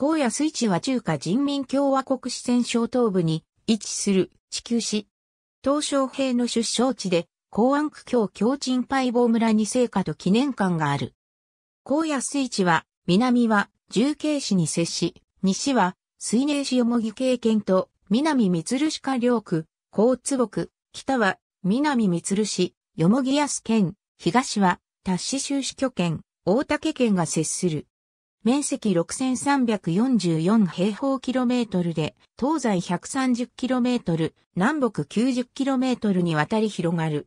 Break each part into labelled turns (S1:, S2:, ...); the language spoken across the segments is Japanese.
S1: 高野水地は中華人民共和国四川省東部に位置する地球市。東小平の出生地で、公安区境京鎮パ坊村に聖火と記念館がある。高野水地は、南は重慶市に接し、西は水寧市よもぎ経県と、南三鶴市下両区、高津牧、北は南三鶴市、よもぎ安県、東は達市州市拠県、大竹県が接する。面積6344平方キロメートルで、東西130キロメートル、南北90キロメートルにわたり広がる。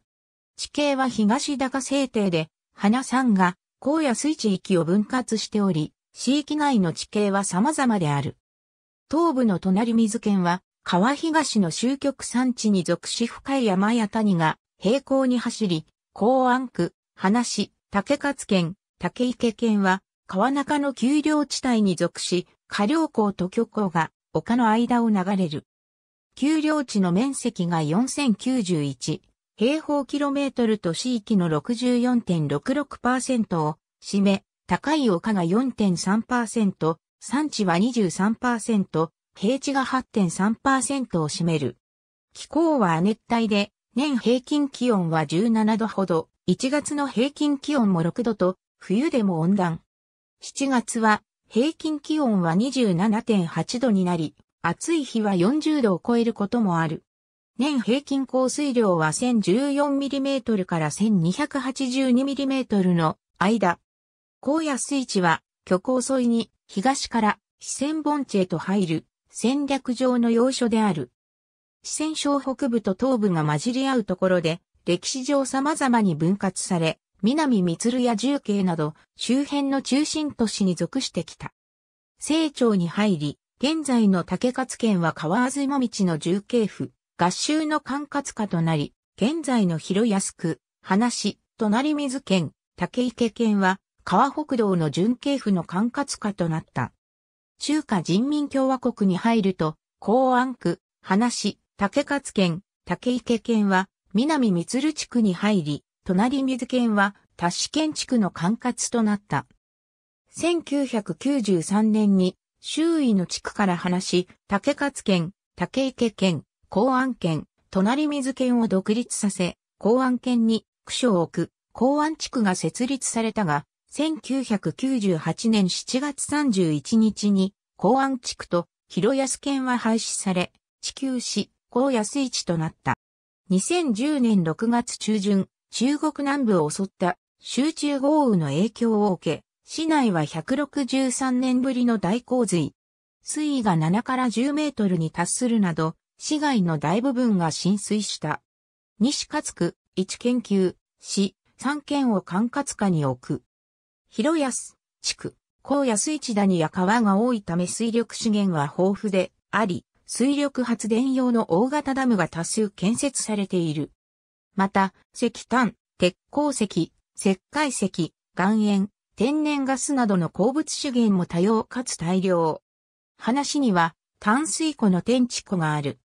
S1: 地形は東高制定で、花山が荒野水地域を分割しており、市域内の地形は様々である。東部の隣水県は、川東の終局山地に属し深い山や谷が平行に走り、港湾区、花市、竹勝県、竹池県は、川中の丘陵地帯に属し、下陵港と漁港が丘の間を流れる。丘陵地の面積が4091平方キロメートルと地域の64.66%を占め、高い丘が4.3%、山地は23%、平地が8.3%を占める。気候は亜熱帯で、年平均気温は17度ほど、1月の平均気温も6度と、冬でも温暖。7月は平均気温は27.8度になり、暑い日は40度を超えることもある。年平均降水量は 1014mm から 1282mm の間。高野水地は虚構沿いに東から四川盆地へと入る戦略上の要所である。四川省北部と東部が混じり合うところで歴史上様々に分割され、南三鶴や重慶など周辺の中心都市に属してきた。清朝に入り、現在の竹勝県は川あずも道の重慶府、合衆の管轄下となり、現在の広安区、花市、隣水県、竹池県は、川北道の重慶府の管轄下となった。中華人民共和国に入ると、公安区、花市、竹勝県、竹池県は、南三鶴地区に入り、隣水県は多シ県地区の管轄となった。1993年に周囲の地区から離し、竹勝県、竹池県、公安県、隣水県を独立させ、公安県に区所を置く公安地区が設立されたが、1998年7月31日に公安地区と広安県は廃止され、地球市、高安市となった。2010年6月中旬、中国南部を襲った集中豪雨の影響を受け、市内は163年ぶりの大洪水。水位が7から10メートルに達するなど、市街の大部分が浸水した。西勝区、一研究、市、三県を管轄下に置く。広安、地区、高安市谷や川が多いため水力資源は豊富であり、水力発電用の大型ダムが多数建設されている。また、石炭、鉄鉱石、石灰石、岩塩、天然ガスなどの鉱物資源も多様かつ大量。話には、淡水湖の天地湖がある。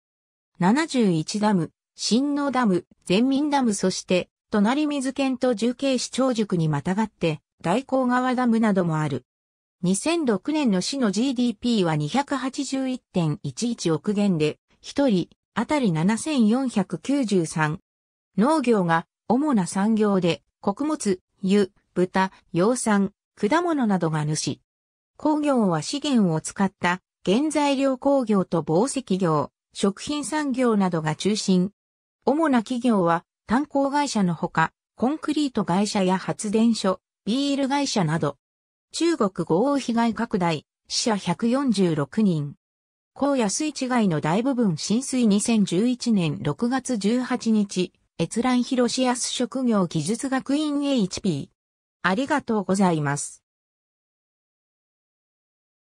S1: 71ダム、新野ダム、全民ダムそして、隣水県と重慶市長塾にまたがって、大高川ダムなどもある。2006年の市の GDP は281.11億元で、1人あたり7493農業が主な産業で、穀物、油、豚、養蚕、果物などが主。工業は資源を使った原材料工業と紡績業、食品産業などが中心。主な企業は炭鉱会社のほか、コンクリート会社や発電所、ビール会社など。中国豪雨被害拡大、死者146人。高野水地外の大部分浸水2011年6月18日、閲覧広しやす職業技術学院 HP。ありがとうございます。